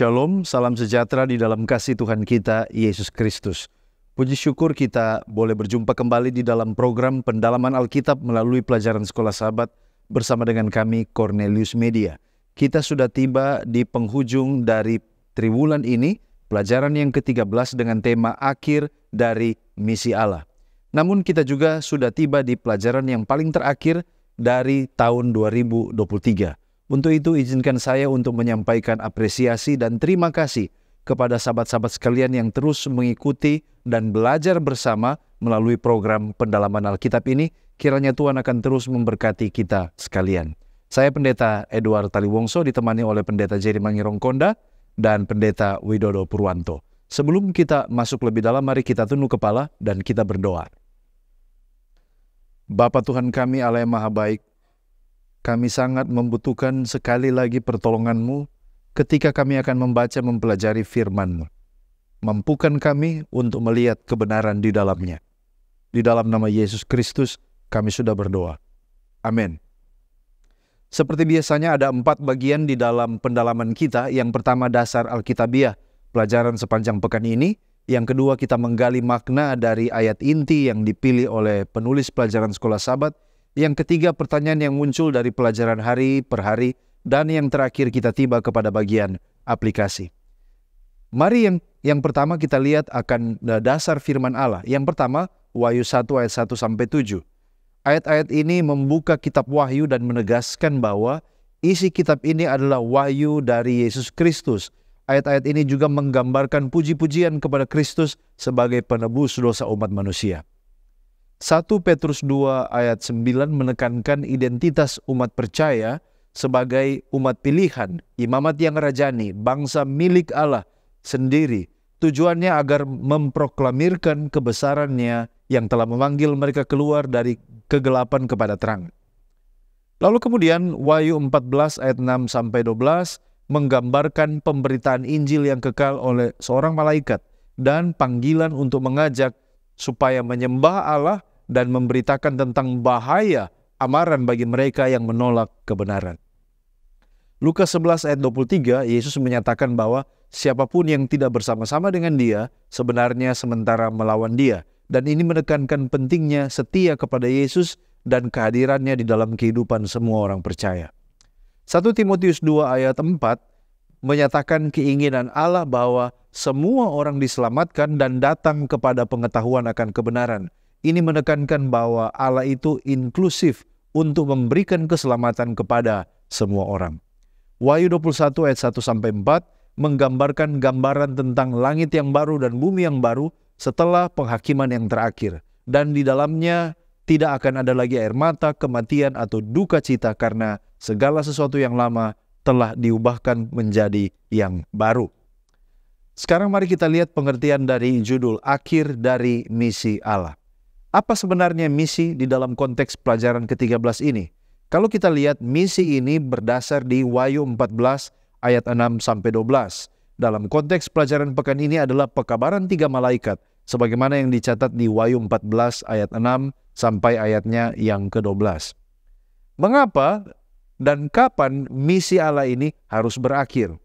Shalom, salam sejahtera di dalam kasih Tuhan kita, Yesus Kristus. Puji syukur kita boleh berjumpa kembali di dalam program pendalaman Alkitab melalui pelajaran sekolah sahabat bersama dengan kami Cornelius Media. Kita sudah tiba di penghujung dari triwulan ini, pelajaran yang ke-13 dengan tema akhir dari misi Allah. Namun kita juga sudah tiba di pelajaran yang paling terakhir dari tahun 2023 untuk itu izinkan saya untuk menyampaikan apresiasi dan terima kasih kepada sahabat-sahabat sekalian yang terus mengikuti dan belajar bersama melalui program pendalaman Alkitab ini. Kiranya Tuhan akan terus memberkati kita sekalian. Saya Pendeta Edward Taliwongso ditemani oleh Pendeta Jerry Mangirongkonda dan Pendeta Widodo Purwanto. Sebelum kita masuk lebih dalam, mari kita tunduk kepala dan kita berdoa. Bapa Tuhan kami Allah yang Maha Baik, kami sangat membutuhkan sekali lagi pertolonganmu ketika kami akan membaca mempelajari Firmanmu, Mampukan kami untuk melihat kebenaran di dalamnya. Di dalam nama Yesus Kristus kami sudah berdoa. Amin. Seperti biasanya ada empat bagian di dalam pendalaman kita. Yang pertama dasar Alkitabiah, pelajaran sepanjang pekan ini. Yang kedua kita menggali makna dari ayat inti yang dipilih oleh penulis pelajaran sekolah sabat. Yang ketiga pertanyaan yang muncul dari pelajaran hari per hari. Dan yang terakhir kita tiba kepada bagian aplikasi. Mari yang yang pertama kita lihat akan eh, dasar firman Allah. Yang pertama Wahyu 1 ayat 1 sampai 7. Ayat-ayat ini membuka kitab Wahyu dan menegaskan bahwa isi kitab ini adalah wahyu dari Yesus Kristus. Ayat-ayat ini juga menggambarkan puji-pujian kepada Kristus sebagai penebus dosa umat manusia. 1 Petrus 2 ayat 9 menekankan identitas umat percaya sebagai umat pilihan, imamat yang rajani, bangsa milik Allah sendiri. Tujuannya agar memproklamirkan kebesarannya yang telah memanggil mereka keluar dari kegelapan kepada terang. Lalu kemudian Wahyu 14 ayat 6 sampai 12 menggambarkan pemberitaan Injil yang kekal oleh seorang malaikat dan panggilan untuk mengajak supaya menyembah Allah dan memberitakan tentang bahaya amaran bagi mereka yang menolak kebenaran. Lukas 11 ayat 23, Yesus menyatakan bahwa siapapun yang tidak bersama-sama dengan dia, sebenarnya sementara melawan dia. Dan ini menekankan pentingnya setia kepada Yesus dan kehadirannya di dalam kehidupan semua orang percaya. 1 Timotius 2 ayat 4 menyatakan keinginan Allah bahwa semua orang diselamatkan dan datang kepada pengetahuan akan kebenaran. Ini menekankan bahwa Allah itu inklusif untuk memberikan keselamatan kepada semua orang. Wahyu 21 ayat 1 sampai 4 menggambarkan gambaran tentang langit yang baru dan bumi yang baru setelah penghakiman yang terakhir dan di dalamnya tidak akan ada lagi air mata, kematian atau duka cita karena segala sesuatu yang lama telah diubahkan menjadi yang baru. Sekarang mari kita lihat pengertian dari judul akhir dari misi Allah. Apa sebenarnya misi di dalam konteks pelajaran ke-13 ini? Kalau kita lihat misi ini berdasar di Wahyu 14 ayat 6 sampai 12. Dalam konteks pelajaran pekan ini adalah pekabaran tiga malaikat sebagaimana yang dicatat di Wahyu 14 ayat 6 sampai ayatnya yang ke-12. Mengapa dan kapan misi Allah ini harus berakhir?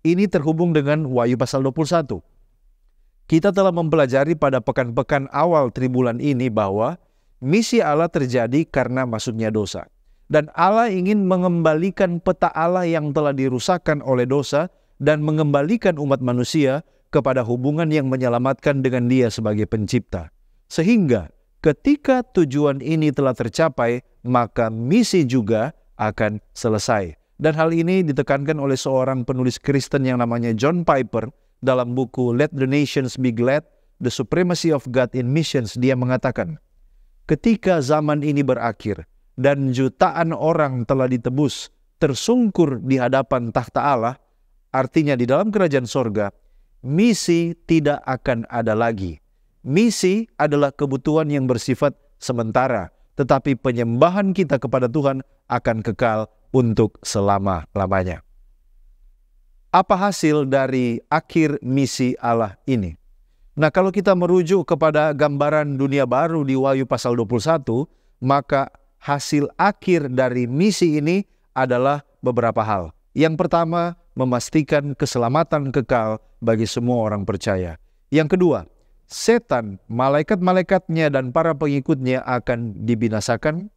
Ini terhubung dengan Wahyu pasal 21. Kita telah mempelajari pada pekan-pekan awal tribulan ini bahwa misi Allah terjadi karena masuknya dosa. Dan Allah ingin mengembalikan peta Allah yang telah dirusakkan oleh dosa dan mengembalikan umat manusia kepada hubungan yang menyelamatkan dengan dia sebagai pencipta. Sehingga ketika tujuan ini telah tercapai, maka misi juga akan selesai. Dan hal ini ditekankan oleh seorang penulis Kristen yang namanya John Piper dalam buku Let the Nations Be Glad, The Supremacy of God in Missions, dia mengatakan, ketika zaman ini berakhir dan jutaan orang telah ditebus, tersungkur di hadapan tahta Allah, artinya di dalam kerajaan sorga, misi tidak akan ada lagi. Misi adalah kebutuhan yang bersifat sementara, tetapi penyembahan kita kepada Tuhan akan kekal untuk selama-lamanya. Apa hasil dari akhir misi Allah ini? Nah, kalau kita merujuk kepada gambaran dunia baru di Wahyu pasal 21, maka hasil akhir dari misi ini adalah beberapa hal. Yang pertama, memastikan keselamatan kekal bagi semua orang percaya. Yang kedua, setan, malaikat-malaikatnya dan para pengikutnya akan dibinasakan.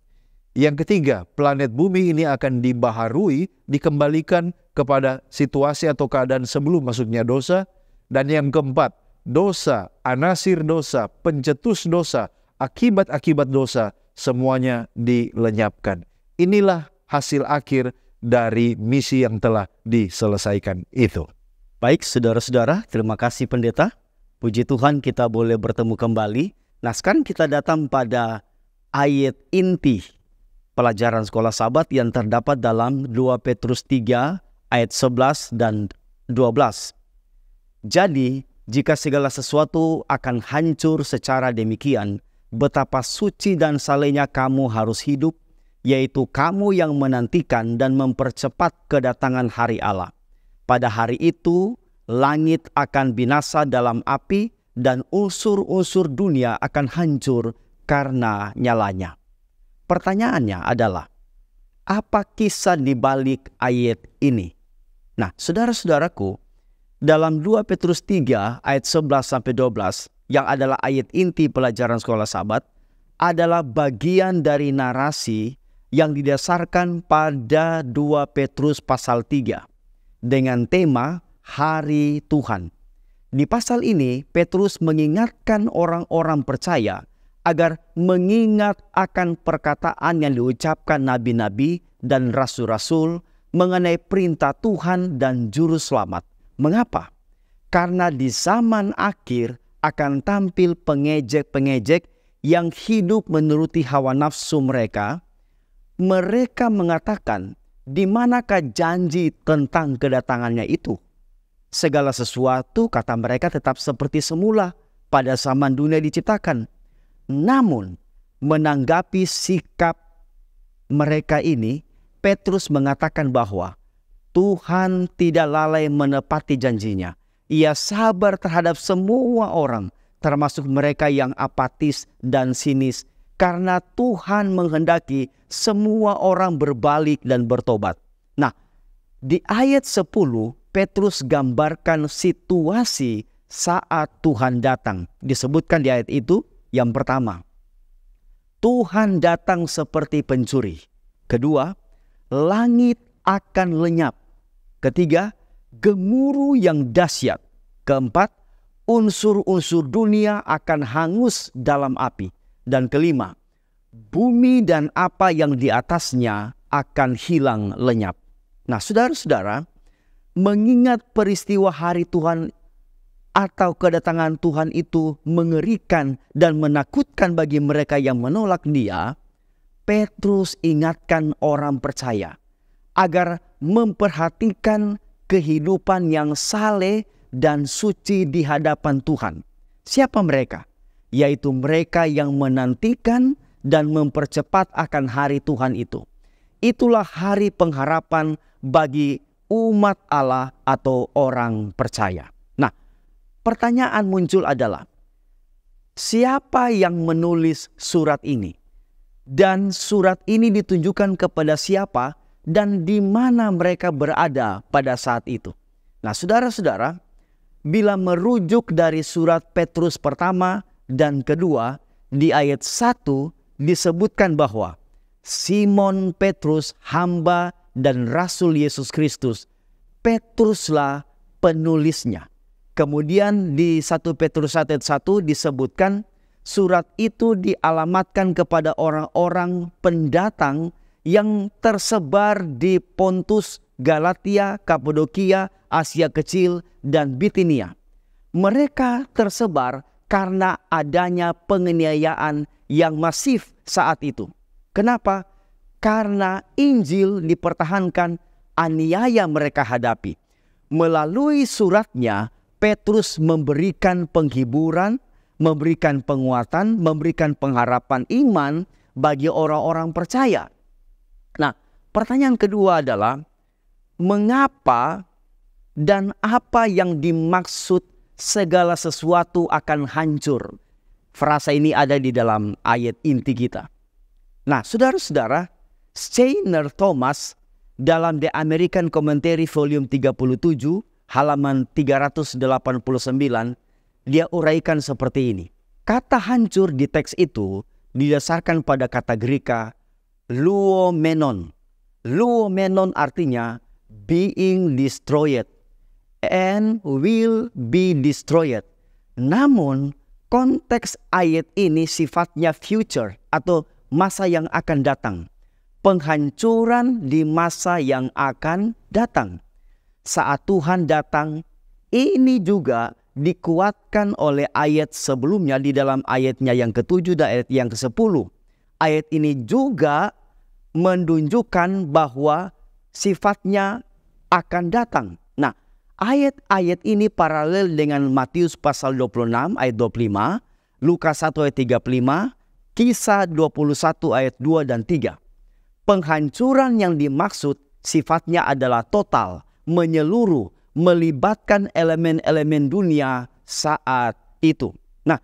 Yang ketiga, planet bumi ini akan dibaharui, dikembalikan kepada situasi atau keadaan sebelum masuknya dosa. Dan yang keempat, dosa, anasir dosa, pencetus dosa, akibat-akibat dosa, semuanya dilenyapkan. Inilah hasil akhir dari misi yang telah diselesaikan itu. Baik, saudara-saudara, terima kasih pendeta. Puji Tuhan kita boleh bertemu kembali. Nah, sekarang kita datang pada ayat inti pelajaran sekolah sabat yang terdapat dalam 2 Petrus 3 ayat 11 dan 12. Jadi, jika segala sesuatu akan hancur secara demikian, betapa suci dan salehnya kamu harus hidup, yaitu kamu yang menantikan dan mempercepat kedatangan hari Allah. Pada hari itu, langit akan binasa dalam api dan unsur-unsur dunia akan hancur karena nyalanya. Pertanyaannya adalah, apa kisah di balik ayat ini? Nah, saudara-saudaraku, dalam 2 Petrus 3 ayat 11 sampai 12 yang adalah ayat inti pelajaran sekolah sabat adalah bagian dari narasi yang didasarkan pada 2 Petrus pasal 3 dengan tema hari Tuhan. Di pasal ini Petrus mengingatkan orang-orang percaya agar mengingat akan perkataan yang diucapkan nabi-nabi dan rasul-rasul mengenai perintah Tuhan dan Juru Selamat. Mengapa? Karena di zaman akhir akan tampil pengejek-pengejek yang hidup menuruti hawa nafsu mereka. Mereka mengatakan, di manakah janji tentang kedatangannya itu? Segala sesuatu, kata mereka, tetap seperti semula pada zaman dunia diciptakan namun, menanggapi sikap mereka ini, Petrus mengatakan bahwa Tuhan tidak lalai menepati janjinya. Ia sabar terhadap semua orang, termasuk mereka yang apatis dan sinis, karena Tuhan menghendaki semua orang berbalik dan bertobat. Nah, di ayat 10 Petrus gambarkan situasi saat Tuhan datang. Disebutkan di ayat itu, yang pertama, Tuhan datang seperti pencuri. Kedua, langit akan lenyap. Ketiga, gemuruh yang dahsyat. Keempat, unsur-unsur dunia akan hangus dalam api. Dan kelima, bumi dan apa yang di atasnya akan hilang lenyap. Nah, saudara-saudara, mengingat peristiwa hari Tuhan atau kedatangan Tuhan itu mengerikan dan menakutkan bagi mereka yang menolak Dia, Petrus ingatkan orang percaya agar memperhatikan kehidupan yang saleh dan suci di hadapan Tuhan. Siapa mereka? Yaitu mereka yang menantikan dan mempercepat akan hari Tuhan itu. Itulah hari pengharapan bagi umat Allah atau orang percaya. Pertanyaan muncul adalah, siapa yang menulis surat ini? Dan surat ini ditunjukkan kepada siapa dan di mana mereka berada pada saat itu. Nah saudara-saudara, bila merujuk dari surat Petrus pertama dan kedua, di ayat 1 disebutkan bahwa Simon Petrus hamba dan Rasul Yesus Kristus, Petruslah penulisnya. Kemudian di 1 Petrus 1 ayat 1 disebutkan surat itu dialamatkan kepada orang-orang pendatang yang tersebar di Pontus, Galatia, Kapadokia, Asia Kecil, dan Bitinia. Mereka tersebar karena adanya penganiayaan yang masif saat itu. Kenapa? Karena Injil dipertahankan, aniaya mereka hadapi. Melalui suratnya, Petrus memberikan penghiburan, memberikan penguatan, memberikan pengharapan iman bagi orang-orang percaya. Nah, pertanyaan kedua adalah mengapa dan apa yang dimaksud segala sesuatu akan hancur? Frasa ini ada di dalam ayat inti kita. Nah, saudara-saudara, Steiner Thomas dalam The American Commentary volume 37 halaman 389 dia uraikan seperti ini. Kata hancur di teks itu didasarkan pada kata Greka luomenon. Luomenon artinya being destroyed and will be destroyed. Namun konteks ayat ini sifatnya future atau masa yang akan datang. Penghancuran di masa yang akan datang saat Tuhan datang ini juga dikuatkan oleh ayat sebelumnya di dalam ayatnya yang ketujuh dan ayat yang ke-10. Ayat ini juga menunjukkan bahwa sifatnya akan datang. Nah, ayat-ayat ini paralel dengan Matius pasal 26 ayat 25, Lukas 1 ayat 35, Kisah 21 ayat 2 dan 3. Penghancuran yang dimaksud sifatnya adalah total, menyeluruh, melibatkan elemen-elemen dunia saat itu. Nah,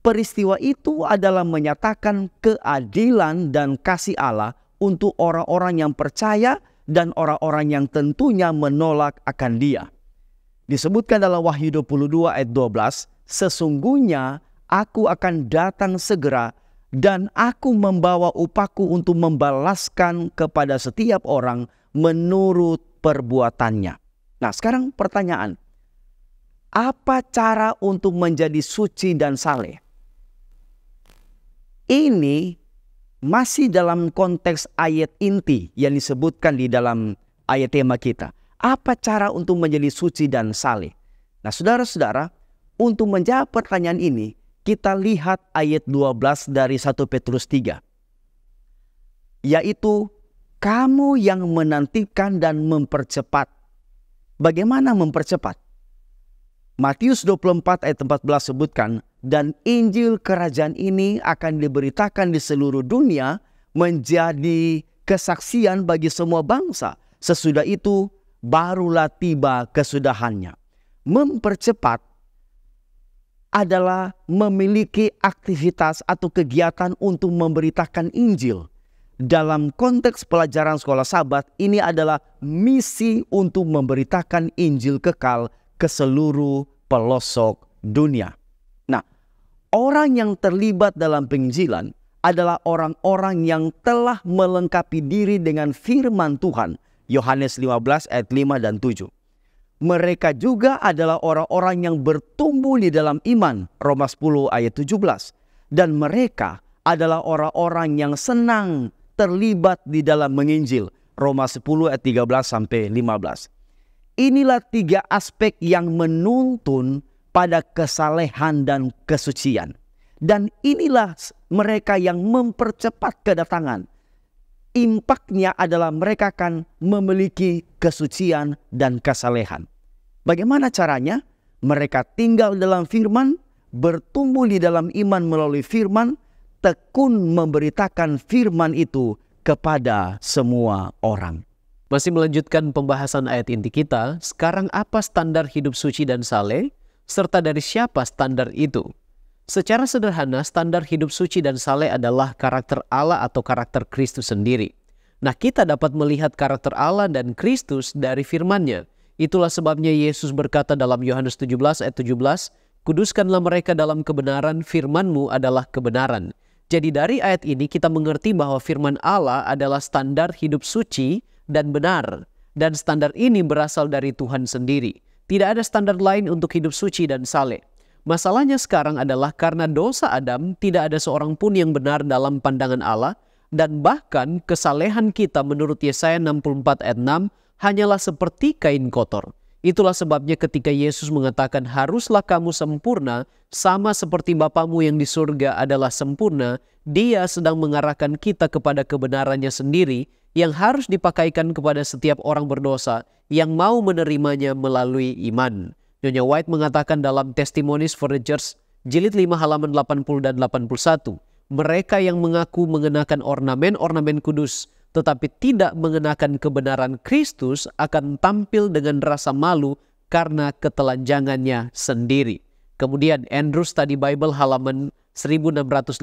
peristiwa itu adalah menyatakan keadilan dan kasih Allah untuk orang-orang yang percaya dan orang-orang yang tentunya menolak akan dia. Disebutkan dalam Wahyu 22 ayat 12, sesungguhnya aku akan datang segera dan aku membawa upaku untuk membalaskan kepada setiap orang menurut perbuatannya. Nah, sekarang pertanyaan: apa cara untuk menjadi suci dan saleh? Ini masih dalam konteks ayat inti yang disebutkan di dalam ayat tema kita. Apa cara untuk menjadi suci dan saleh? Nah, saudara-saudara, untuk menjawab pertanyaan ini, kita lihat ayat 12 dari 1 Petrus 3. Yaitu kamu yang menantikan dan mempercepat. Bagaimana mempercepat? Matius 24 ayat 14 sebutkan, dan Injil kerajaan ini akan diberitakan di seluruh dunia menjadi kesaksian bagi semua bangsa. Sesudah itu barulah tiba kesudahannya. Mempercepat adalah memiliki aktivitas atau kegiatan untuk memberitakan Injil dalam konteks pelajaran sekolah sabat ini adalah misi untuk memberitakan Injil kekal ke seluruh pelosok dunia. Nah, orang yang terlibat dalam penginjilan adalah orang-orang yang telah melengkapi diri dengan firman Tuhan. Yohanes 15 ayat 5 dan 7. Mereka juga adalah orang-orang yang bertumbuh di dalam iman. Roma 10 ayat 17. Dan mereka adalah orang-orang yang senang terlibat di dalam menginjil. Roma 10 ayat 13 sampai 15. Inilah tiga aspek yang menuntun pada kesalehan dan kesucian. Dan inilah mereka yang mempercepat kedatangan. Impaknya adalah mereka akan memiliki kesucian dan kesalehan. Bagaimana caranya? Mereka tinggal dalam firman, bertumbuh di dalam iman melalui firman, tekun memberitakan firman itu kepada semua orang. Masih melanjutkan pembahasan ayat inti kita, sekarang apa standar hidup suci dan saleh, serta dari siapa standar itu? Secara sederhana, standar hidup suci dan saleh adalah karakter Allah atau karakter Kristus sendiri. Nah, kita dapat melihat karakter Allah dan Kristus dari firman-Nya. Itulah sebabnya Yesus berkata dalam Yohanes 17 ayat 17, "Kuduskanlah mereka dalam kebenaran, FirmanMu adalah kebenaran." Jadi dari ayat ini kita mengerti bahwa firman Allah adalah standar hidup suci dan benar. Dan standar ini berasal dari Tuhan sendiri. Tidak ada standar lain untuk hidup suci dan saleh. Masalahnya sekarang adalah karena dosa Adam tidak ada seorang pun yang benar dalam pandangan Allah dan bahkan kesalehan kita menurut Yesaya 64 ayat 6 hanyalah seperti kain kotor. Itulah sebabnya ketika Yesus mengatakan haruslah kamu sempurna sama seperti Bapamu yang di surga adalah sempurna, dia sedang mengarahkan kita kepada kebenarannya sendiri yang harus dipakaikan kepada setiap orang berdosa yang mau menerimanya melalui iman. Nyonya White mengatakan dalam Testimonies for the Church, jilid 5 halaman 80 dan 81, mereka yang mengaku mengenakan ornamen-ornamen kudus tetapi tidak mengenakan kebenaran Kristus akan tampil dengan rasa malu karena ketelanjangannya sendiri. Kemudian Andrew Study Bible halaman 1615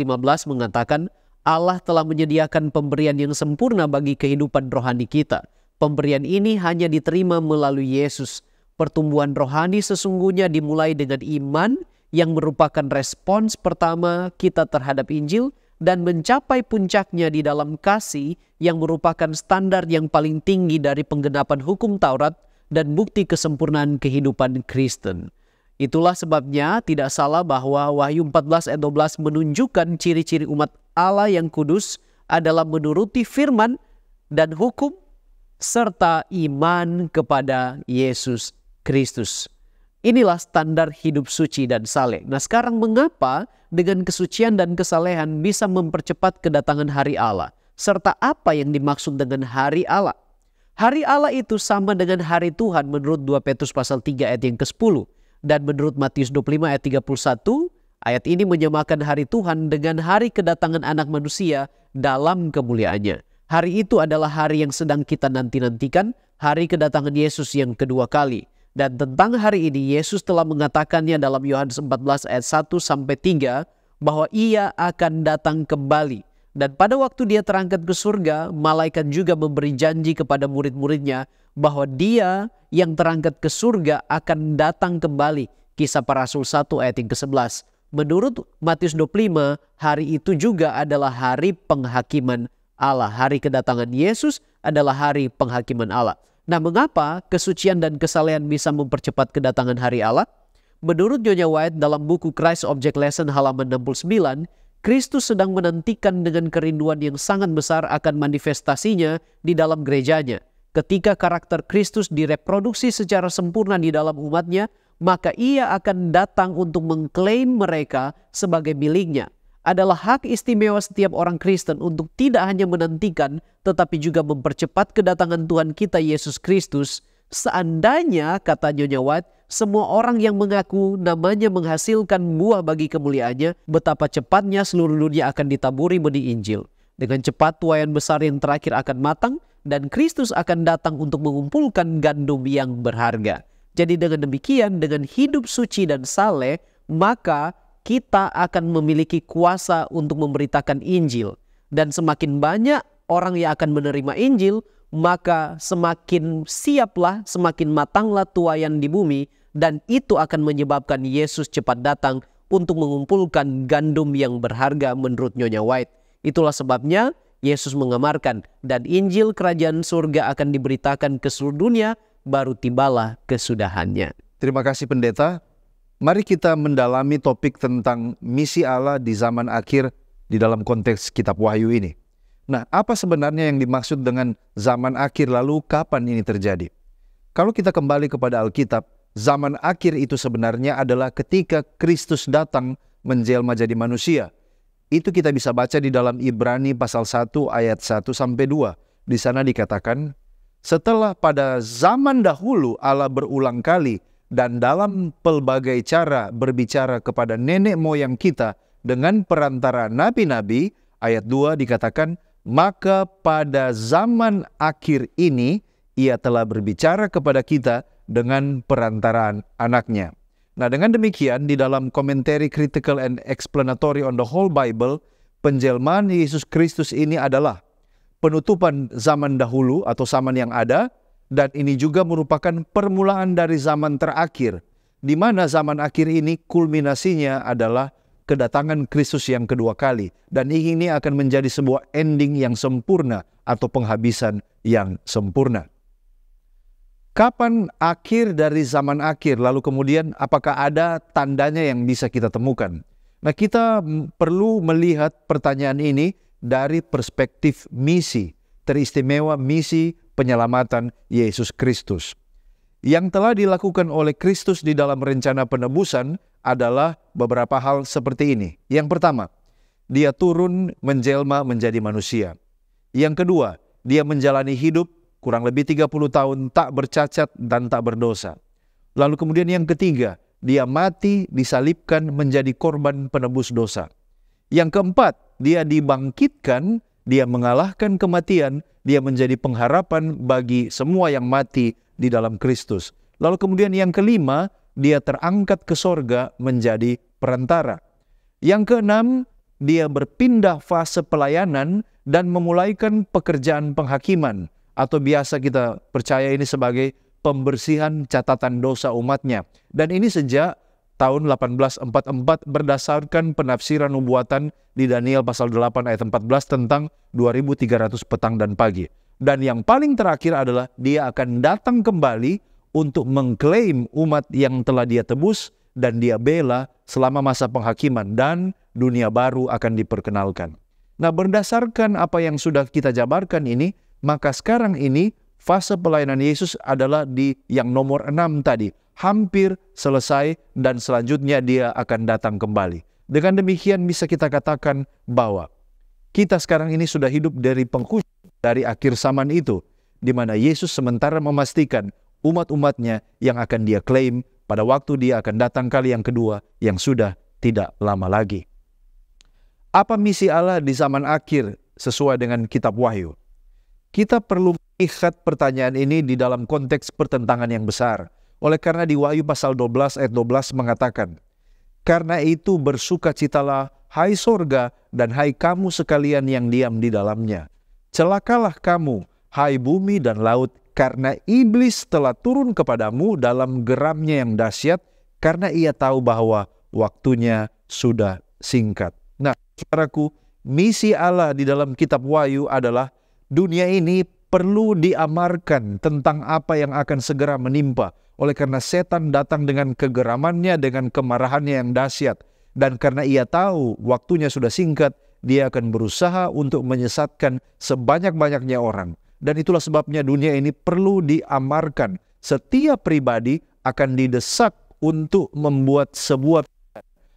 mengatakan Allah telah menyediakan pemberian yang sempurna bagi kehidupan rohani kita. Pemberian ini hanya diterima melalui Yesus. Pertumbuhan rohani sesungguhnya dimulai dengan iman yang merupakan respons pertama kita terhadap Injil dan mencapai puncaknya di dalam kasih yang merupakan standar yang paling tinggi dari penggenapan hukum Taurat dan bukti kesempurnaan kehidupan Kristen. Itulah sebabnya tidak salah bahwa Wahyu 14 ayat 12 menunjukkan ciri-ciri umat Allah yang kudus adalah menuruti firman dan hukum serta iman kepada Yesus Kristus. Inilah standar hidup suci dan saleh. Nah sekarang mengapa dengan kesucian dan kesalehan bisa mempercepat kedatangan hari Allah? Serta apa yang dimaksud dengan hari Allah? Hari Allah itu sama dengan hari Tuhan menurut 2 Petrus pasal 3 ayat yang ke-10. Dan menurut Matius 25 ayat 31, ayat ini menyamakan hari Tuhan dengan hari kedatangan anak manusia dalam kemuliaannya. Hari itu adalah hari yang sedang kita nanti-nantikan, hari kedatangan Yesus yang kedua kali. Dan tentang hari ini Yesus telah mengatakannya dalam Yohanes 14 ayat 1 sampai 3 bahwa ia akan datang kembali. Dan pada waktu dia terangkat ke surga, malaikat juga memberi janji kepada murid-muridnya bahwa dia yang terangkat ke surga akan datang kembali. Kisah para Rasul 1 ayat yang ke-11. Menurut Matius 25, hari itu juga adalah hari penghakiman Allah. Hari kedatangan Yesus adalah hari penghakiman Allah. Nah, mengapa kesucian dan kesalehan bisa mempercepat kedatangan hari Allah? Menurut Nyonya White dalam buku Christ Object Lesson halaman 69, Kristus sedang menantikan dengan kerinduan yang sangat besar akan manifestasinya di dalam gerejanya. Ketika karakter Kristus direproduksi secara sempurna di dalam umatnya, maka ia akan datang untuk mengklaim mereka sebagai miliknya adalah hak istimewa setiap orang Kristen untuk tidak hanya menantikan tetapi juga mempercepat kedatangan Tuhan kita Yesus Kristus seandainya kata Nyonya White semua orang yang mengaku namanya menghasilkan buah bagi kemuliaannya betapa cepatnya seluruh dunia akan ditaburi benih Injil. Dengan cepat tuayan besar yang terakhir akan matang dan Kristus akan datang untuk mengumpulkan gandum yang berharga. Jadi dengan demikian dengan hidup suci dan saleh maka kita akan memiliki kuasa untuk memberitakan Injil. Dan semakin banyak orang yang akan menerima Injil, maka semakin siaplah, semakin matanglah tuayan di bumi. Dan itu akan menyebabkan Yesus cepat datang untuk mengumpulkan gandum yang berharga menurut Nyonya White. Itulah sebabnya Yesus mengamarkan dan Injil kerajaan surga akan diberitakan ke seluruh dunia baru tibalah kesudahannya. Terima kasih pendeta. Mari kita mendalami topik tentang misi Allah di zaman akhir di dalam konteks kitab Wahyu ini. Nah, apa sebenarnya yang dimaksud dengan zaman akhir lalu kapan ini terjadi? Kalau kita kembali kepada Alkitab, zaman akhir itu sebenarnya adalah ketika Kristus datang menjelma jadi manusia. Itu kita bisa baca di dalam Ibrani pasal 1 ayat 1 sampai 2. Di sana dikatakan, setelah pada zaman dahulu Allah berulang kali dan dalam pelbagai cara berbicara kepada nenek moyang kita dengan perantara nabi-nabi, ayat 2 dikatakan, maka pada zaman akhir ini ia telah berbicara kepada kita dengan perantaraan anaknya. Nah dengan demikian di dalam komentari Critical and Explanatory on the Whole Bible, penjelmaan Yesus Kristus ini adalah penutupan zaman dahulu atau zaman yang ada, dan ini juga merupakan permulaan dari zaman terakhir, di mana zaman akhir ini kulminasinya adalah kedatangan Kristus yang kedua kali. Dan ini akan menjadi sebuah ending yang sempurna atau penghabisan yang sempurna. Kapan akhir dari zaman akhir? Lalu kemudian apakah ada tandanya yang bisa kita temukan? Nah, kita perlu melihat pertanyaan ini dari perspektif misi, teristimewa misi penyelamatan Yesus Kristus. Yang telah dilakukan oleh Kristus di dalam rencana penebusan adalah beberapa hal seperti ini. Yang pertama, dia turun menjelma menjadi manusia. Yang kedua, dia menjalani hidup kurang lebih 30 tahun tak bercacat dan tak berdosa. Lalu kemudian yang ketiga, dia mati disalibkan menjadi korban penebus dosa. Yang keempat, dia dibangkitkan dia mengalahkan kematian, dia menjadi pengharapan bagi semua yang mati di dalam Kristus. Lalu kemudian yang kelima, dia terangkat ke sorga menjadi perantara. Yang keenam, dia berpindah fase pelayanan dan memulaikan pekerjaan penghakiman atau biasa kita percaya ini sebagai pembersihan catatan dosa umatnya. Dan ini sejak tahun 1844 berdasarkan penafsiran nubuatan di Daniel pasal 8 ayat 14 tentang 2300 petang dan pagi. Dan yang paling terakhir adalah dia akan datang kembali untuk mengklaim umat yang telah dia tebus dan dia bela selama masa penghakiman dan dunia baru akan diperkenalkan. Nah berdasarkan apa yang sudah kita jabarkan ini, maka sekarang ini fase pelayanan Yesus adalah di yang nomor enam tadi hampir selesai dan selanjutnya dia akan datang kembali. Dengan demikian bisa kita katakan bahwa kita sekarang ini sudah hidup dari penghujung dari akhir zaman itu di mana Yesus sementara memastikan umat-umatnya yang akan dia klaim pada waktu dia akan datang kali yang kedua yang sudah tidak lama lagi. Apa misi Allah di zaman akhir sesuai dengan kitab Wahyu? Kita perlu melihat pertanyaan ini di dalam konteks pertentangan yang besar oleh karena di Wahyu pasal 12 ayat 12 mengatakan, Karena itu bersukacitalah hai sorga dan hai kamu sekalian yang diam di dalamnya. Celakalah kamu, hai bumi dan laut, karena iblis telah turun kepadamu dalam geramnya yang dahsyat, karena ia tahu bahwa waktunya sudah singkat. Nah, saudaraku, misi Allah di dalam kitab Wahyu adalah dunia ini perlu diamarkan tentang apa yang akan segera menimpa. Oleh karena setan datang dengan kegeramannya, dengan kemarahannya yang dahsyat. Dan karena ia tahu waktunya sudah singkat, dia akan berusaha untuk menyesatkan sebanyak-banyaknya orang. Dan itulah sebabnya dunia ini perlu diamarkan. Setiap pribadi akan didesak untuk membuat sebuah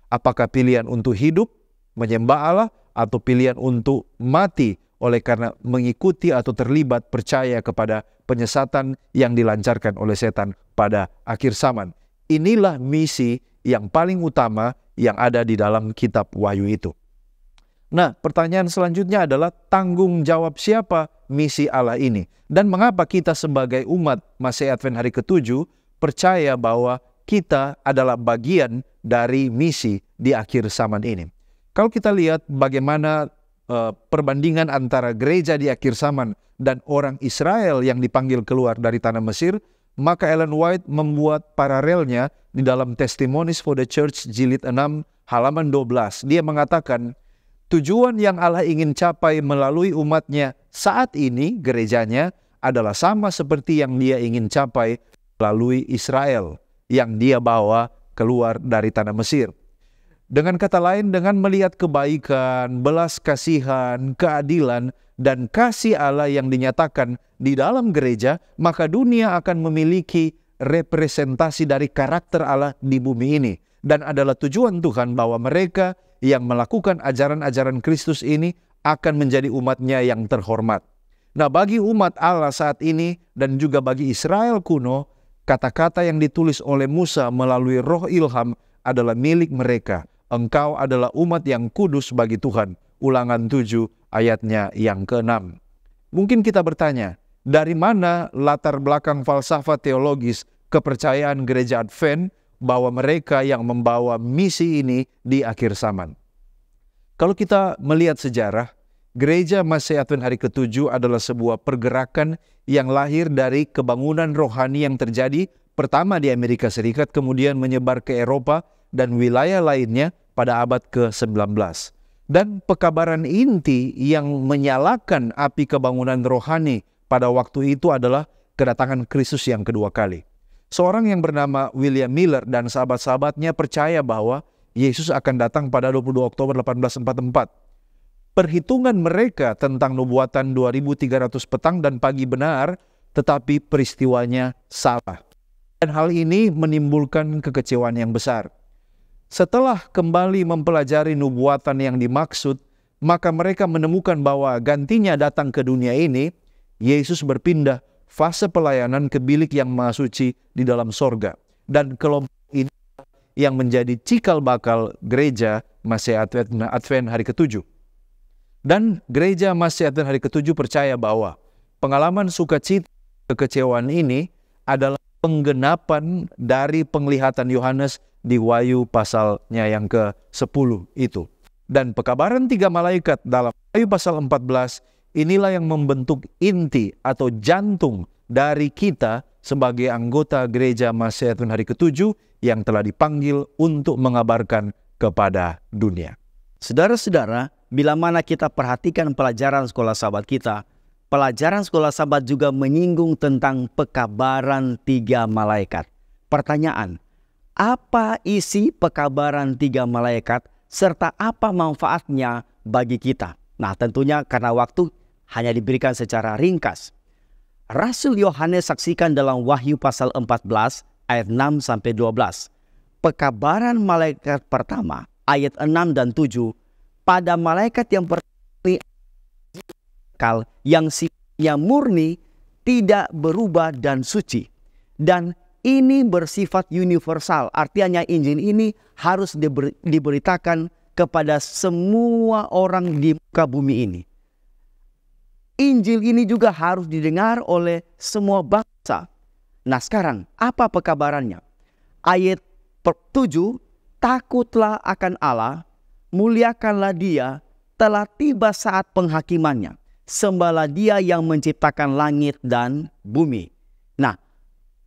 apakah pilihan untuk hidup, menyembah Allah, atau pilihan untuk mati, oleh karena mengikuti atau terlibat percaya kepada penyesatan yang dilancarkan oleh setan pada akhir zaman. Inilah misi yang paling utama yang ada di dalam kitab Wahyu itu. Nah, pertanyaan selanjutnya adalah tanggung jawab siapa misi Allah ini? Dan mengapa kita sebagai umat Masih Advent hari ketujuh percaya bahwa kita adalah bagian dari misi di akhir zaman ini? Kalau kita lihat bagaimana Eh, perbandingan antara gereja di akhir zaman dan orang Israel yang dipanggil keluar dari tanah Mesir, maka Ellen White membuat paralelnya di dalam Testimonies for the Church jilid 6 halaman 12. Dia mengatakan, tujuan yang Allah ingin capai melalui umatnya saat ini gerejanya adalah sama seperti yang dia ingin capai melalui Israel yang dia bawa keluar dari tanah Mesir. Dengan kata lain, dengan melihat kebaikan, belas kasihan, keadilan, dan kasih Allah yang dinyatakan di dalam gereja, maka dunia akan memiliki representasi dari karakter Allah di bumi ini. Dan adalah tujuan Tuhan bahwa mereka yang melakukan ajaran-ajaran Kristus ini akan menjadi umatnya yang terhormat. Nah bagi umat Allah saat ini dan juga bagi Israel kuno, kata-kata yang ditulis oleh Musa melalui roh ilham adalah milik mereka Engkau adalah umat yang kudus bagi Tuhan. Ulangan 7 ayatnya yang ke-6. Mungkin kita bertanya, dari mana latar belakang falsafah teologis kepercayaan gereja Advent bahwa mereka yang membawa misi ini di akhir zaman. Kalau kita melihat sejarah, gereja Masih Advent hari ke-7 adalah sebuah pergerakan yang lahir dari kebangunan rohani yang terjadi pertama di Amerika Serikat, kemudian menyebar ke Eropa dan wilayah lainnya pada abad ke-19. Dan pekabaran inti yang menyalakan api kebangunan rohani pada waktu itu adalah kedatangan Kristus yang kedua kali. Seorang yang bernama William Miller dan sahabat-sahabatnya percaya bahwa Yesus akan datang pada 22 Oktober 1844. Perhitungan mereka tentang nubuatan 2300 petang dan pagi benar, tetapi peristiwanya salah. Dan hal ini menimbulkan kekecewaan yang besar. Setelah kembali mempelajari nubuatan yang dimaksud, maka mereka menemukan bahwa gantinya datang ke dunia ini, Yesus berpindah fase pelayanan ke bilik yang maha suci di dalam sorga. Dan kelompok ini yang menjadi cikal bakal gereja Masih Advent hari ketujuh. Dan gereja Masih Advent hari ketujuh percaya bahwa pengalaman sukacita kekecewaan ini adalah penggenapan dari penglihatan Yohanes di Wahyu pasalnya yang ke-10 itu. Dan pekabaran tiga malaikat dalam Wahyu pasal 14 inilah yang membentuk inti atau jantung dari kita sebagai anggota gereja Masehatun hari ke ketujuh yang telah dipanggil untuk mengabarkan kepada dunia. Saudara-saudara, bila mana kita perhatikan pelajaran sekolah sahabat kita, Pelajaran sekolah sabat juga menyinggung tentang pekabaran tiga malaikat. Pertanyaan, apa isi pekabaran tiga malaikat serta apa manfaatnya bagi kita? Nah tentunya karena waktu hanya diberikan secara ringkas. Rasul Yohanes saksikan dalam Wahyu pasal 14 ayat 6 sampai 12. Pekabaran malaikat pertama ayat 6 dan 7 pada malaikat yang pertama kekal yang sifatnya murni, tidak berubah dan suci. Dan ini bersifat universal. Artinya Injil ini harus diber, diberitakan kepada semua orang di muka bumi ini. Injil ini juga harus didengar oleh semua bangsa. Nah sekarang apa pekabarannya? Ayat 7, takutlah akan Allah, muliakanlah dia, telah tiba saat penghakimannya sembahlah dia yang menciptakan langit dan bumi. Nah,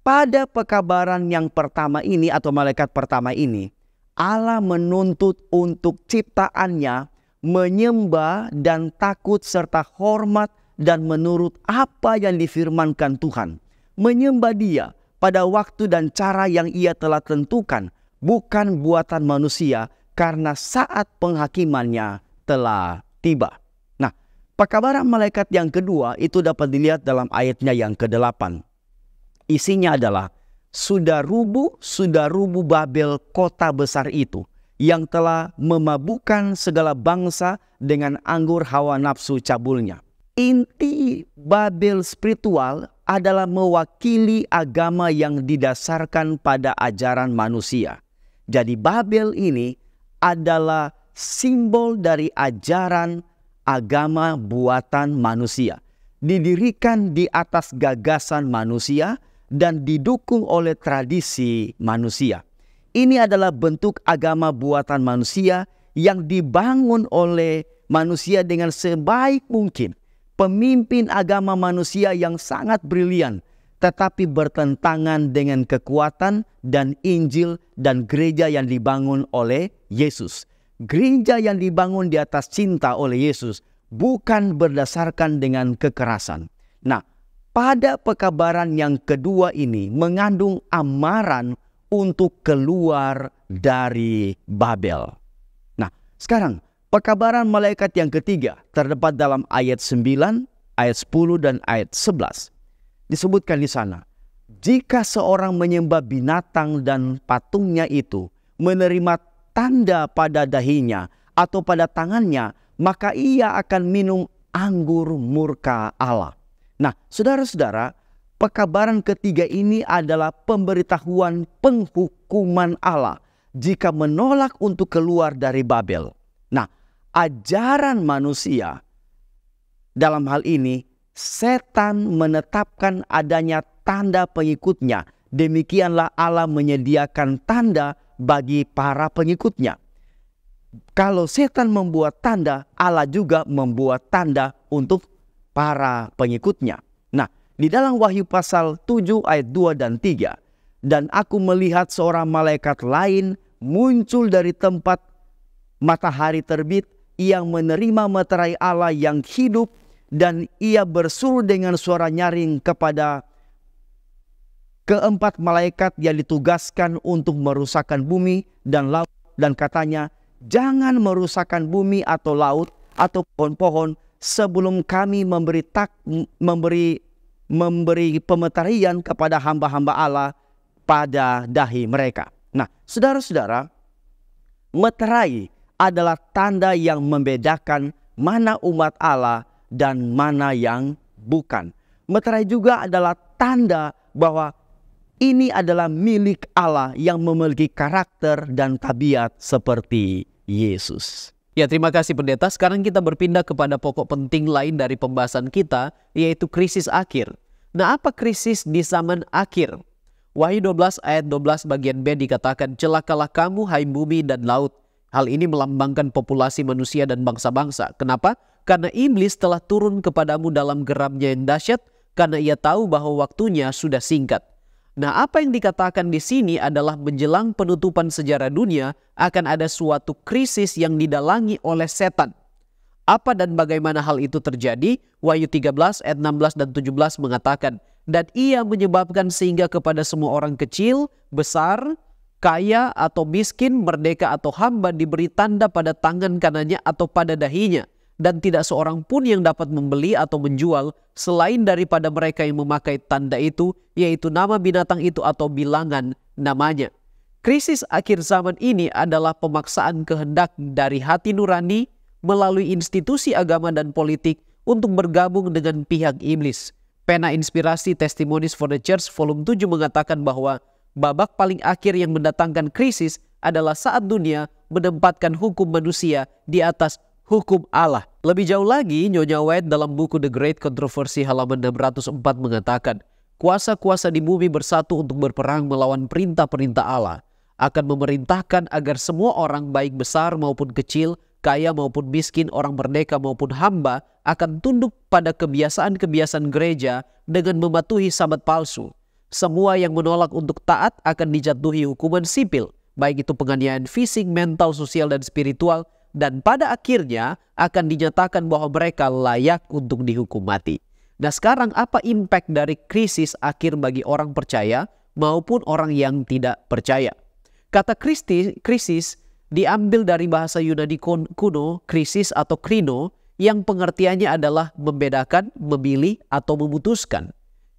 pada pekabaran yang pertama ini atau malaikat pertama ini, Allah menuntut untuk ciptaannya menyembah dan takut serta hormat dan menurut apa yang difirmankan Tuhan. Menyembah dia pada waktu dan cara yang ia telah tentukan, bukan buatan manusia karena saat penghakimannya telah tiba. Pekabaran malaikat yang kedua itu dapat dilihat dalam ayatnya yang ke-8. Isinya adalah, sudah rubuh, sudah rubuh Babel kota besar itu yang telah memabukkan segala bangsa dengan anggur hawa nafsu cabulnya. Inti Babel spiritual adalah mewakili agama yang didasarkan pada ajaran manusia. Jadi Babel ini adalah simbol dari ajaran agama buatan manusia, didirikan di atas gagasan manusia dan didukung oleh tradisi manusia. Ini adalah bentuk agama buatan manusia yang dibangun oleh manusia dengan sebaik mungkin. Pemimpin agama manusia yang sangat brilian, tetapi bertentangan dengan kekuatan dan Injil dan gereja yang dibangun oleh Yesus gereja yang dibangun di atas cinta oleh Yesus bukan berdasarkan dengan kekerasan. Nah, pada pekabaran yang kedua ini mengandung amaran untuk keluar dari Babel. Nah, sekarang pekabaran malaikat yang ketiga terdapat dalam ayat 9, ayat 10 dan ayat 11. Disebutkan di sana, jika seorang menyembah binatang dan patungnya itu menerima tanda pada dahinya atau pada tangannya, maka ia akan minum anggur murka Allah. Nah, saudara-saudara, pekabaran ketiga ini adalah pemberitahuan penghukuman Allah jika menolak untuk keluar dari Babel. Nah, ajaran manusia dalam hal ini setan menetapkan adanya tanda pengikutnya. Demikianlah Allah menyediakan tanda bagi para pengikutnya. Kalau setan membuat tanda, Allah juga membuat tanda untuk para pengikutnya. Nah, di dalam Wahyu pasal 7 ayat 2 dan 3, dan aku melihat seorang malaikat lain muncul dari tempat matahari terbit yang menerima materai Allah yang hidup dan ia bersuruh dengan suara nyaring kepada keempat malaikat yang ditugaskan untuk merusakkan bumi dan laut dan katanya jangan merusakkan bumi atau laut atau pohon-pohon sebelum kami memberi tak memberi memberi pemetarian kepada hamba-hamba Allah pada dahi mereka. Nah, saudara-saudara, meterai adalah tanda yang membedakan mana umat Allah dan mana yang bukan. Meterai juga adalah tanda bahwa ini adalah milik Allah yang memiliki karakter dan tabiat seperti Yesus. Ya terima kasih pendeta. Sekarang kita berpindah kepada pokok penting lain dari pembahasan kita yaitu krisis akhir. Nah apa krisis di zaman akhir? Wahyu 12 ayat 12 bagian B dikatakan celakalah kamu hai bumi dan laut. Hal ini melambangkan populasi manusia dan bangsa-bangsa. Kenapa? Karena iblis telah turun kepadamu dalam geramnya yang dahsyat karena ia tahu bahwa waktunya sudah singkat. Nah, apa yang dikatakan di sini adalah menjelang penutupan sejarah dunia akan ada suatu krisis yang didalangi oleh setan. Apa dan bagaimana hal itu terjadi? Wahyu 13 ayat 16 dan 17 mengatakan, "Dan ia menyebabkan sehingga kepada semua orang kecil, besar, kaya atau miskin, merdeka atau hamba diberi tanda pada tangan kanannya atau pada dahinya." dan tidak seorang pun yang dapat membeli atau menjual selain daripada mereka yang memakai tanda itu, yaitu nama binatang itu atau bilangan namanya. Krisis akhir zaman ini adalah pemaksaan kehendak dari hati nurani melalui institusi agama dan politik untuk bergabung dengan pihak iblis. Pena Inspirasi Testimonies for the Church volume 7 mengatakan bahwa babak paling akhir yang mendatangkan krisis adalah saat dunia menempatkan hukum manusia di atas hukum Allah. Lebih jauh lagi, Nyonya White dalam buku The Great Controversy halaman 604 mengatakan, kuasa-kuasa di bumi bersatu untuk berperang melawan perintah-perintah Allah, akan memerintahkan agar semua orang baik besar maupun kecil, kaya maupun miskin, orang merdeka maupun hamba akan tunduk pada kebiasaan-kebiasaan gereja dengan mematuhi sabat palsu. Semua yang menolak untuk taat akan dijatuhi hukuman sipil, baik itu penganiayaan fisik, mental, sosial, dan spiritual dan pada akhirnya akan dinyatakan bahwa mereka layak untuk dihukum mati. Nah sekarang apa impact dari krisis akhir bagi orang percaya maupun orang yang tidak percaya? Kata krisis, krisis diambil dari bahasa Yunani kuno, krisis atau krino, yang pengertiannya adalah membedakan, memilih, atau memutuskan.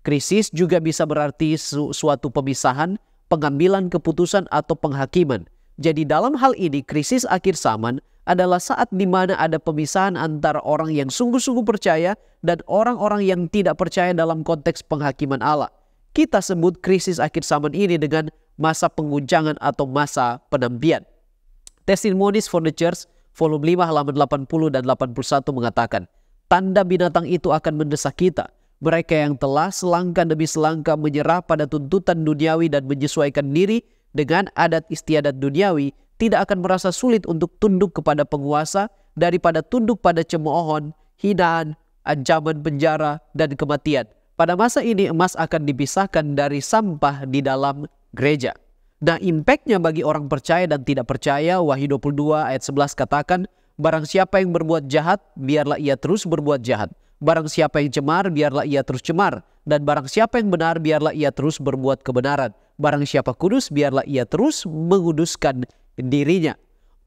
Krisis juga bisa berarti su suatu pemisahan, pengambilan keputusan, atau penghakiman. Jadi dalam hal ini krisis akhir zaman adalah saat di mana ada pemisahan antara orang yang sungguh-sungguh percaya dan orang-orang yang tidak percaya dalam konteks penghakiman Allah. Kita sebut krisis akhir zaman ini dengan masa penguncangan atau masa penambian. Testimonies for the Church volume 5 halaman 80 dan 81 mengatakan, tanda binatang itu akan mendesak kita. Mereka yang telah selangkah demi selangkah menyerah pada tuntutan duniawi dan menyesuaikan diri dengan adat istiadat duniawi tidak akan merasa sulit untuk tunduk kepada penguasa daripada tunduk pada cemoohon, hinaan, ancaman penjara, dan kematian. Pada masa ini emas akan dipisahkan dari sampah di dalam gereja. Nah impactnya bagi orang percaya dan tidak percaya, Wahyu 22 ayat 11 katakan, Barang siapa yang berbuat jahat, biarlah ia terus berbuat jahat. Barang siapa yang cemar, biarlah ia terus cemar. Dan barang siapa yang benar, biarlah ia terus berbuat kebenaran. Barang siapa kudus, biarlah ia terus menguduskan dirinya.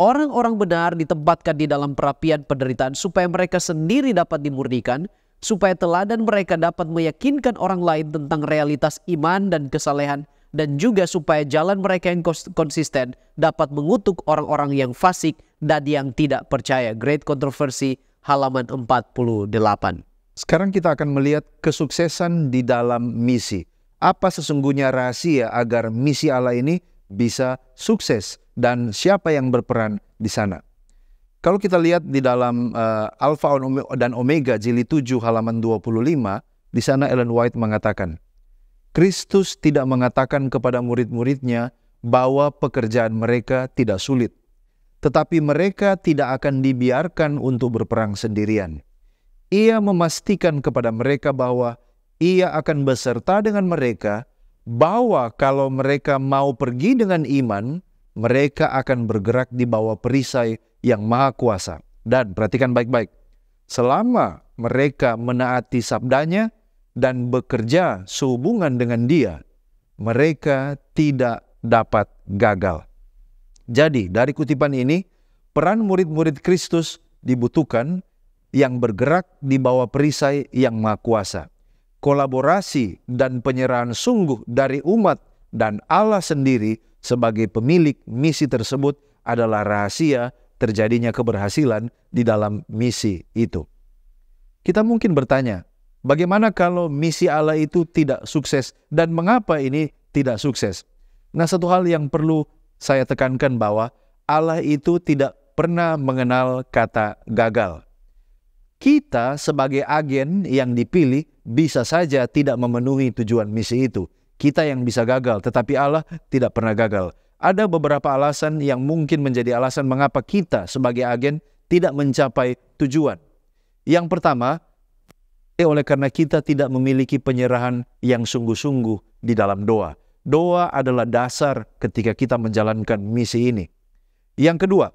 Orang-orang benar ditempatkan di dalam perapian penderitaan supaya mereka sendiri dapat dimurnikan, supaya teladan mereka dapat meyakinkan orang lain tentang realitas iman dan kesalehan, dan juga supaya jalan mereka yang konsisten dapat mengutuk orang-orang yang fasik dan yang tidak percaya. Great Controversy halaman 48. Sekarang kita akan melihat kesuksesan di dalam misi. Apa sesungguhnya rahasia agar misi Allah ini bisa sukses? dan siapa yang berperan di sana. Kalau kita lihat di dalam uh, eh, Alfa dan Omega jilid 7 halaman 25, di sana Ellen White mengatakan, Kristus tidak mengatakan kepada murid-muridnya bahwa pekerjaan mereka tidak sulit, tetapi mereka tidak akan dibiarkan untuk berperang sendirian. Ia memastikan kepada mereka bahwa ia akan beserta dengan mereka, bahwa kalau mereka mau pergi dengan iman, mereka akan bergerak di bawah perisai yang maha kuasa. Dan perhatikan baik-baik, selama mereka menaati sabdanya dan bekerja sehubungan dengan dia, mereka tidak dapat gagal. Jadi dari kutipan ini, peran murid-murid Kristus dibutuhkan yang bergerak di bawah perisai yang maha kuasa. Kolaborasi dan penyerahan sungguh dari umat dan Allah sendiri sebagai pemilik misi tersebut adalah rahasia terjadinya keberhasilan di dalam misi itu. Kita mungkin bertanya, bagaimana kalau misi Allah itu tidak sukses dan mengapa ini tidak sukses? Nah, satu hal yang perlu saya tekankan bahwa Allah itu tidak pernah mengenal kata gagal. Kita sebagai agen yang dipilih bisa saja tidak memenuhi tujuan misi itu, kita yang bisa gagal, tetapi Allah tidak pernah gagal. Ada beberapa alasan yang mungkin menjadi alasan mengapa kita sebagai agen tidak mencapai tujuan. Yang pertama, eh, oleh karena kita tidak memiliki penyerahan yang sungguh-sungguh di dalam doa. Doa adalah dasar ketika kita menjalankan misi ini. Yang kedua,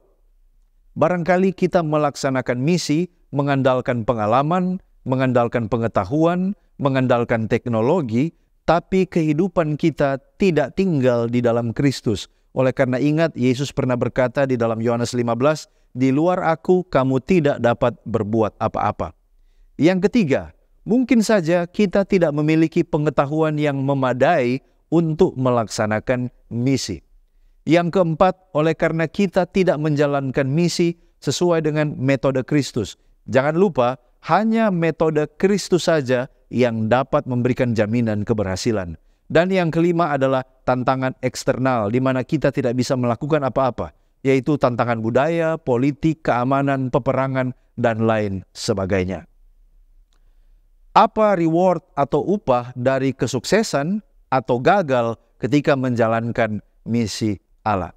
barangkali kita melaksanakan misi mengandalkan pengalaman, mengandalkan pengetahuan, mengandalkan teknologi, tapi kehidupan kita tidak tinggal di dalam Kristus. Oleh karena ingat Yesus pernah berkata di dalam Yohanes 15, di luar aku kamu tidak dapat berbuat apa-apa. Yang ketiga, mungkin saja kita tidak memiliki pengetahuan yang memadai untuk melaksanakan misi. Yang keempat, oleh karena kita tidak menjalankan misi sesuai dengan metode Kristus. Jangan lupa, hanya metode Kristus saja yang dapat memberikan jaminan keberhasilan. Dan yang kelima adalah tantangan eksternal di mana kita tidak bisa melakukan apa-apa, yaitu tantangan budaya, politik, keamanan, peperangan, dan lain sebagainya. Apa reward atau upah dari kesuksesan atau gagal ketika menjalankan misi Allah?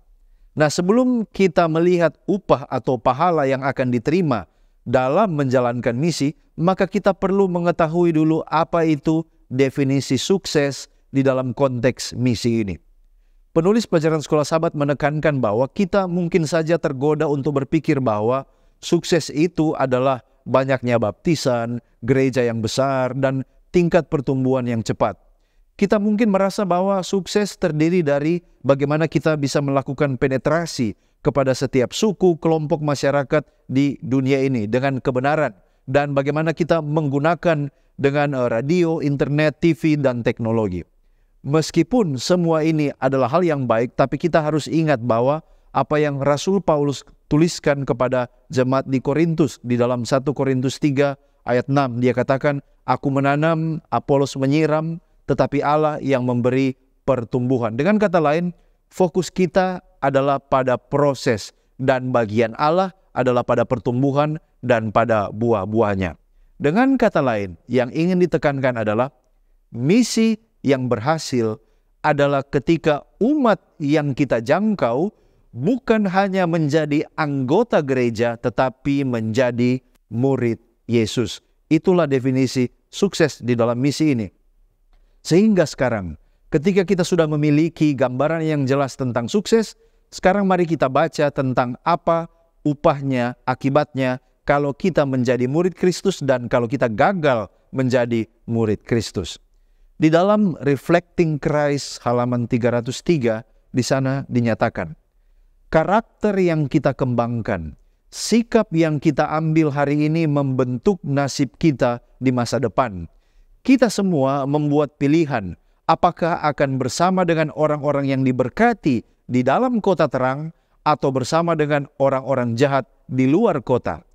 Nah, sebelum kita melihat upah atau pahala yang akan diterima dalam menjalankan misi, maka kita perlu mengetahui dulu apa itu definisi sukses di dalam konteks misi ini. Penulis pelajaran sekolah sahabat menekankan bahwa kita mungkin saja tergoda untuk berpikir bahwa sukses itu adalah banyaknya baptisan, gereja yang besar, dan tingkat pertumbuhan yang cepat. Kita mungkin merasa bahwa sukses terdiri dari bagaimana kita bisa melakukan penetrasi kepada setiap suku, kelompok masyarakat di dunia ini dengan kebenaran dan bagaimana kita menggunakan dengan eh, radio, internet, TV, dan teknologi. Meskipun semua ini adalah hal yang baik, tapi kita harus ingat bahwa apa yang Rasul Paulus tuliskan kepada jemaat di Korintus di dalam 1 Korintus 3 ayat 6 dia katakan aku menanam Apolos menyiram tetapi Allah yang memberi pertumbuhan dengan kata lain fokus kita adalah pada proses dan bagian Allah adalah pada pertumbuhan dan pada buah-buahnya. Dengan kata lain, yang ingin ditekankan adalah misi yang berhasil adalah ketika umat yang kita jangkau bukan hanya menjadi anggota gereja tetapi menjadi murid Yesus. Itulah definisi sukses di dalam misi ini. Sehingga sekarang Ketika kita sudah memiliki gambaran yang jelas tentang sukses, sekarang mari kita baca tentang apa upahnya, akibatnya kalau kita menjadi murid Kristus dan kalau kita gagal menjadi murid Kristus. Di dalam Reflecting Christ halaman 303 di sana dinyatakan karakter yang kita kembangkan, sikap yang kita ambil hari ini membentuk nasib kita di masa depan. Kita semua membuat pilihan apakah akan bersama dengan orang-orang yang diberkati di dalam kota terang atau bersama dengan orang-orang jahat di luar kota.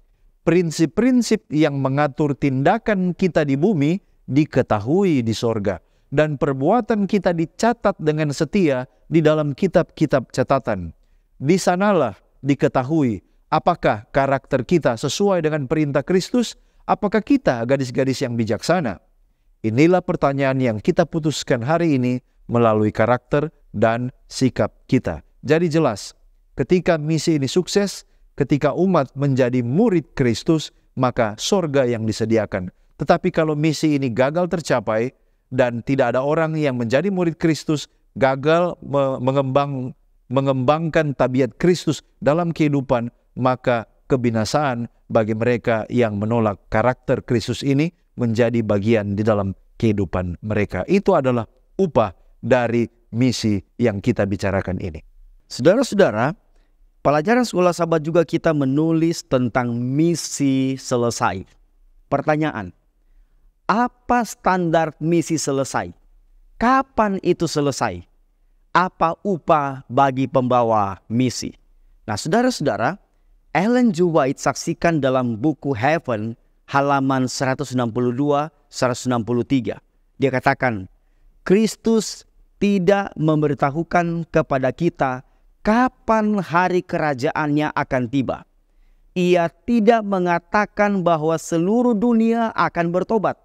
Prinsip-prinsip yang mengatur tindakan kita di bumi diketahui di sorga, dan perbuatan kita dicatat dengan setia di dalam kitab-kitab catatan. Di sanalah diketahui apakah karakter kita sesuai dengan perintah Kristus, apakah kita gadis-gadis yang bijaksana. Inilah pertanyaan yang kita putuskan hari ini melalui karakter dan sikap kita. Jadi jelas, ketika misi ini sukses, ketika umat menjadi murid Kristus, maka sorga yang disediakan. Tetapi kalau misi ini gagal tercapai dan tidak ada orang yang menjadi murid Kristus, gagal mengembang, mengembangkan tabiat Kristus dalam kehidupan, maka kebinasaan bagi mereka yang menolak karakter Kristus ini menjadi bagian di dalam kehidupan mereka. Itu adalah upah dari misi yang kita bicarakan ini. Saudara-saudara, pelajaran sekolah sahabat juga kita menulis tentang misi selesai. Pertanyaan, apa standar misi selesai? Kapan itu selesai? Apa upah bagi pembawa misi? Nah, saudara-saudara, Ellen G. White saksikan dalam buku Heaven halaman 162, 163. Dia katakan, Kristus tidak memberitahukan kepada kita kapan hari kerajaannya akan tiba. Ia tidak mengatakan bahwa seluruh dunia akan bertobat.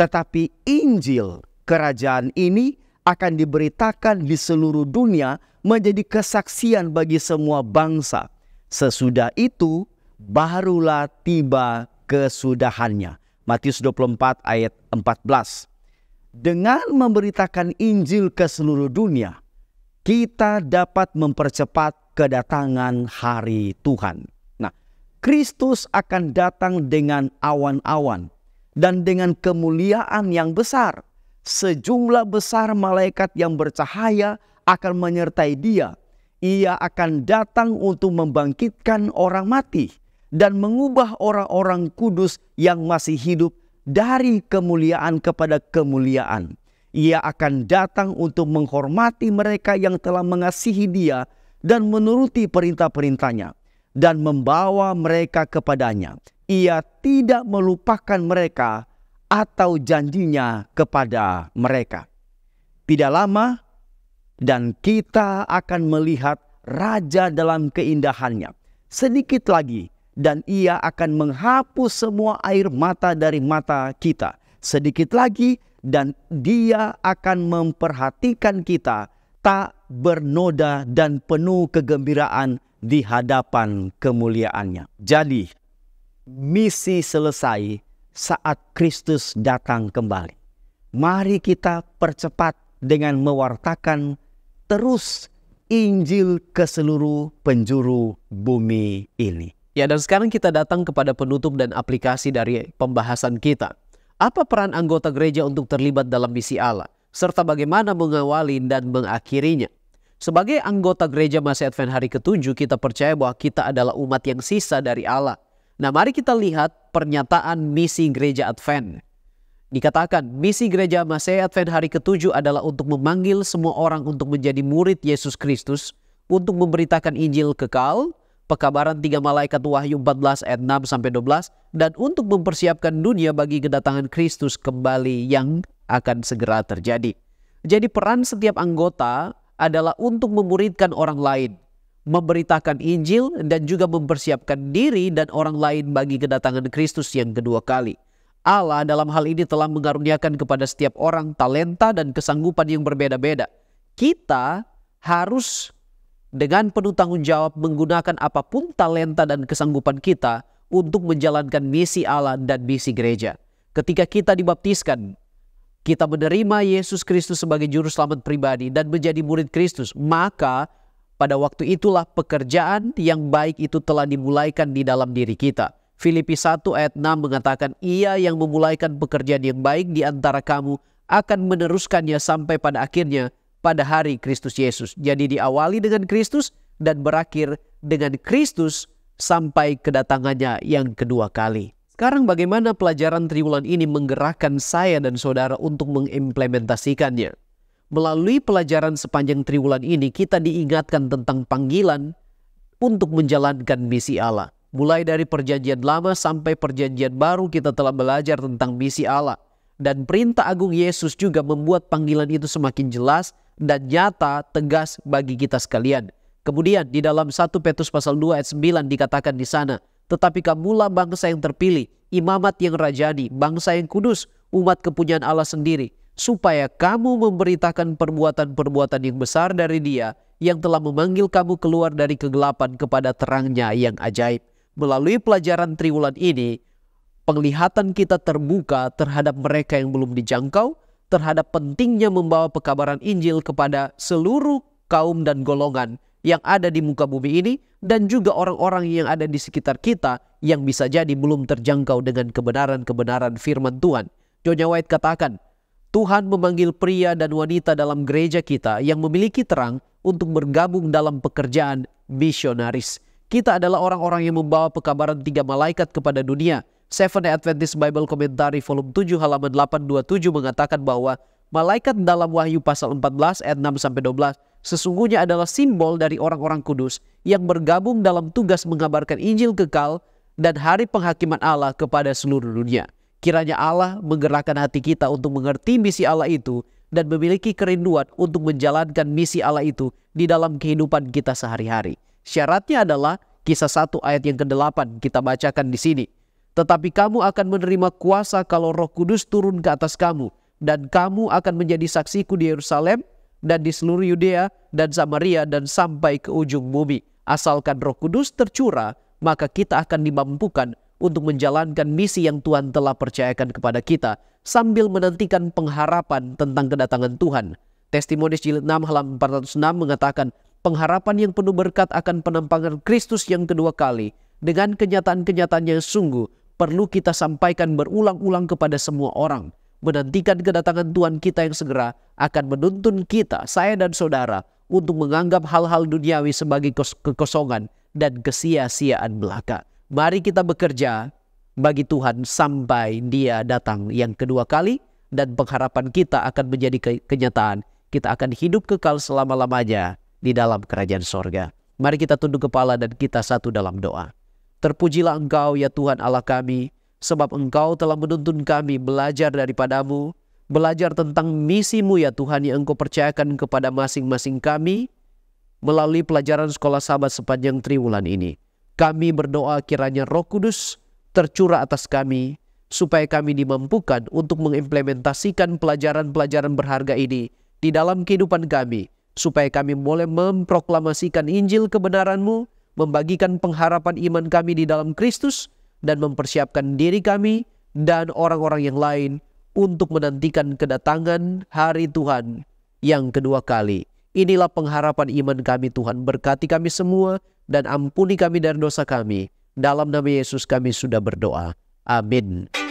Tetapi Injil kerajaan ini akan diberitakan di seluruh dunia menjadi kesaksian bagi semua bangsa. Sesudah itu barulah tiba kesudahannya. Matius 24 ayat 14. Dengan memberitakan Injil ke seluruh dunia, kita dapat mempercepat kedatangan hari Tuhan. Nah, Kristus akan datang dengan awan-awan dan dengan kemuliaan yang besar. Sejumlah besar malaikat yang bercahaya akan menyertai dia. Ia akan datang untuk membangkitkan orang mati dan mengubah orang-orang kudus yang masih hidup dari kemuliaan kepada kemuliaan. Ia akan datang untuk menghormati mereka yang telah mengasihi Dia dan menuruti perintah-perintahnya, dan membawa mereka kepadanya. Ia tidak melupakan mereka atau janjinya kepada mereka. Tidak lama, dan kita akan melihat Raja dalam keindahannya. Sedikit lagi, dan ia akan menghapus semua air mata dari mata kita. Sedikit lagi dan dia akan memperhatikan kita tak bernoda dan penuh kegembiraan di hadapan kemuliaannya. Jadi misi selesai saat Kristus datang kembali. Mari kita percepat dengan mewartakan terus Injil ke seluruh penjuru bumi ini. Ya, dan sekarang kita datang kepada penutup dan aplikasi dari pembahasan kita. Apa peran anggota gereja untuk terlibat dalam misi Allah, serta bagaimana mengawali dan mengakhirinya? Sebagai anggota gereja Masih Advent hari ketujuh, kita percaya bahwa kita adalah umat yang sisa dari Allah. Nah, mari kita lihat pernyataan misi gereja Advent. Dikatakan, misi gereja Masih Advent hari ketujuh adalah untuk memanggil semua orang untuk menjadi murid Yesus Kristus, untuk memberitakan Injil kekal, Pekabaran tiga malaikat Wahyu 14 ayat 6 sampai 12 dan untuk mempersiapkan dunia bagi kedatangan Kristus kembali yang akan segera terjadi. Jadi peran setiap anggota adalah untuk memuridkan orang lain, memberitakan Injil dan juga mempersiapkan diri dan orang lain bagi kedatangan Kristus yang kedua kali. Allah dalam hal ini telah mengaruniakan kepada setiap orang talenta dan kesanggupan yang berbeda-beda. Kita harus dengan penuh tanggung jawab menggunakan apapun talenta dan kesanggupan kita untuk menjalankan misi Allah dan misi gereja. Ketika kita dibaptiskan, kita menerima Yesus Kristus sebagai juru selamat pribadi dan menjadi murid Kristus, maka pada waktu itulah pekerjaan yang baik itu telah dimulaikan di dalam diri kita. Filipi 1 ayat 6 mengatakan, Ia yang memulaikan pekerjaan yang baik di antara kamu akan meneruskannya sampai pada akhirnya pada hari Kristus Yesus. Jadi diawali dengan Kristus dan berakhir dengan Kristus sampai kedatangannya yang kedua kali. Sekarang bagaimana pelajaran triwulan ini menggerakkan saya dan saudara untuk mengimplementasikannya? Melalui pelajaran sepanjang triwulan ini kita diingatkan tentang panggilan untuk menjalankan misi Allah. Mulai dari perjanjian lama sampai perjanjian baru kita telah belajar tentang misi Allah. Dan perintah agung Yesus juga membuat panggilan itu semakin jelas dan nyata tegas bagi kita sekalian. Kemudian di dalam 1 Petrus pasal 2 ayat 9 dikatakan di sana, tetapi kamulah bangsa yang terpilih, imamat yang rajani, bangsa yang kudus, umat kepunyaan Allah sendiri, supaya kamu memberitakan perbuatan-perbuatan yang besar dari dia yang telah memanggil kamu keluar dari kegelapan kepada terangnya yang ajaib. Melalui pelajaran triwulan ini, penglihatan kita terbuka terhadap mereka yang belum dijangkau, terhadap pentingnya membawa pekabaran Injil kepada seluruh kaum dan golongan yang ada di muka bumi ini dan juga orang-orang yang ada di sekitar kita yang bisa jadi belum terjangkau dengan kebenaran-kebenaran firman Tuhan. John White katakan, Tuhan memanggil pria dan wanita dalam gereja kita yang memiliki terang untuk bergabung dalam pekerjaan misionaris. Kita adalah orang-orang yang membawa pekabaran tiga malaikat kepada dunia Seventh Adventist Bible Commentary volume 7 halaman 827 mengatakan bahwa malaikat dalam Wahyu pasal 14 ayat 6 sampai 12 sesungguhnya adalah simbol dari orang-orang kudus yang bergabung dalam tugas mengabarkan Injil kekal dan hari penghakiman Allah kepada seluruh dunia. Kiranya Allah menggerakkan hati kita untuk mengerti misi Allah itu dan memiliki kerinduan untuk menjalankan misi Allah itu di dalam kehidupan kita sehari-hari. Syaratnya adalah kisah 1 ayat yang ke-8 kita bacakan di sini. Tetapi kamu akan menerima kuasa kalau roh kudus turun ke atas kamu. Dan kamu akan menjadi saksiku di Yerusalem dan di seluruh Yudea dan Samaria dan sampai ke ujung bumi. Asalkan roh kudus tercurah, maka kita akan dimampukan untuk menjalankan misi yang Tuhan telah percayakan kepada kita sambil menantikan pengharapan tentang kedatangan Tuhan. Testimonis jilid 6 halaman 406 mengatakan pengharapan yang penuh berkat akan penampangan Kristus yang kedua kali dengan kenyataan-kenyataan yang sungguh perlu kita sampaikan berulang-ulang kepada semua orang. Menantikan kedatangan Tuhan kita yang segera akan menuntun kita, saya dan saudara, untuk menganggap hal-hal duniawi sebagai kekosongan dan kesia-siaan belaka. Mari kita bekerja bagi Tuhan sampai Dia datang yang kedua kali dan pengharapan kita akan menjadi kenyataan. Kita akan hidup kekal selama-lamanya di dalam kerajaan sorga. Mari kita tunduk kepala dan kita satu dalam doa. Terpujilah Engkau ya Tuhan Allah kami, sebab Engkau telah menuntun kami belajar daripadamu, belajar tentang misimu ya Tuhan yang Engkau percayakan kepada masing-masing kami melalui pelajaran sekolah sahabat sepanjang triwulan ini. Kami berdoa kiranya roh kudus tercurah atas kami, supaya kami dimampukan untuk mengimplementasikan pelajaran-pelajaran berharga ini di dalam kehidupan kami, supaya kami boleh memproklamasikan Injil kebenaranmu, membagikan pengharapan iman kami di dalam Kristus, dan mempersiapkan diri kami dan orang-orang yang lain untuk menantikan kedatangan hari Tuhan yang kedua kali. Inilah pengharapan iman kami Tuhan. Berkati kami semua dan ampuni kami dari dosa kami. Dalam nama Yesus kami sudah berdoa. Amin.